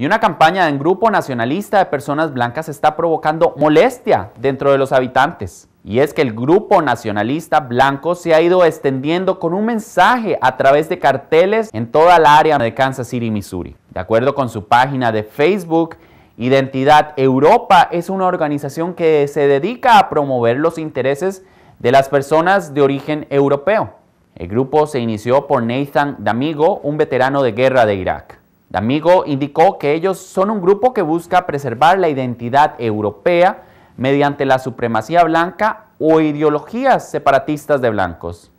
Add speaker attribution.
Speaker 1: Y una campaña en grupo nacionalista de personas blancas está provocando molestia dentro de los habitantes. Y es que el grupo nacionalista blanco se ha ido extendiendo con un mensaje a través de carteles en toda la área de Kansas City, Missouri. De acuerdo con su página de Facebook, Identidad Europa es una organización que se dedica a promover los intereses de las personas de origen europeo. El grupo se inició por Nathan D'Amigo, un veterano de guerra de Irak. D'Amigo indicó que ellos son un grupo que busca preservar la identidad europea mediante la supremacía blanca o ideologías separatistas de blancos.